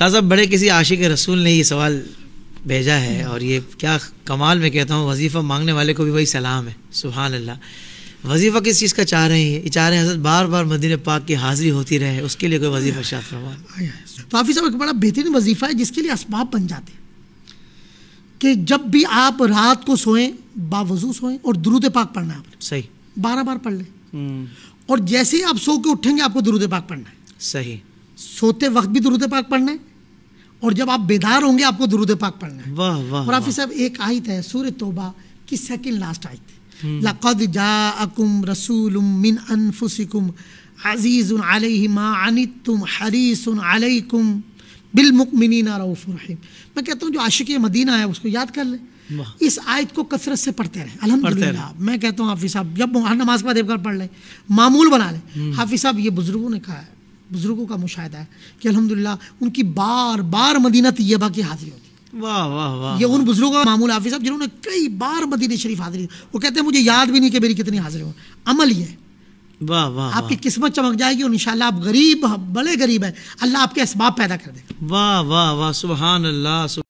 शाह साहब बड़े किसी आशिक रसूल ने ये सवाल भेजा है और ये क्या कमाल में कहता हूँ वजीफ़ा मांगने वाले को भी वही सलाम है सुबहान अल्लाह वजीफ़ा किस चीज़ का चाह रहे हैं ये चाह रहे हैं हजरत बार बार मदीन पाक की हाजिरी होती रहे उसके लिए कोई वजीफ़ा शाह फरमा तो हाफि साहब एक बड़ा बेहतरीन वजीफ़ा है जिसके लिए इसबाब बन जाते हैं कि जब भी आप रात को सोएं बावजू सोएं और दुरुद पाक पढ़ना है आपने सही बारह बार पढ़ लें हम्म। और जैसे ही आप सो के उठेंगे आपको दुरुद पाक पढ़ना है सही सोते वक्त भी दुरुद पाक पढ़ना है और जब आप बेदार होंगे आपको दुरुद पाक पढ़ना है वाह वाह और आफी साहब एक आयत है सूर्य तोबा की सेकंड लास्ट आयत हम्म। लकद जाअकुम रसूलुम मिन अनफुसिकुम अजीजुन अलैहि मा अनितुम हरीसुन अलैकुम बिल बिलमुकमिन रऊफुर रहीम मैं कहता हूँ जो आशिक मदीना है उसको याद कर ले इस आयत को कसरत से पढ़ते रहे अल्हम्दुलिल्लाह मैं कहता हूँ हाफिज़ साहब जब हर नमाज के बाद एक बार पढ़ लें मामूल बना लें हम्म। हाफिज़ साहब ये बुज़ुर्गों ने कहा है बुज़ुर्गों का मुशाह है कि अलहमदिल्ला उनकी बार बार मदीना तैयबा की हाजिरी होती वाह वाह वाह ये उन बुजुर्गों का मामूल हाफिज साहब जिन्होंने कई बार मदीने शरीफ हाजिरी वो कहते हैं मुझे याद भी नहीं कि मेरी कितनी हाजिर हो अमल ये वाह वाह आपकी किस्मत चमक जाएगी और इनशाला आप गरीब बड़े गरीब हैं अल्लाह आपके इसबाब पैदा कर दे वाह वाह वाह सुबहान अल्लाह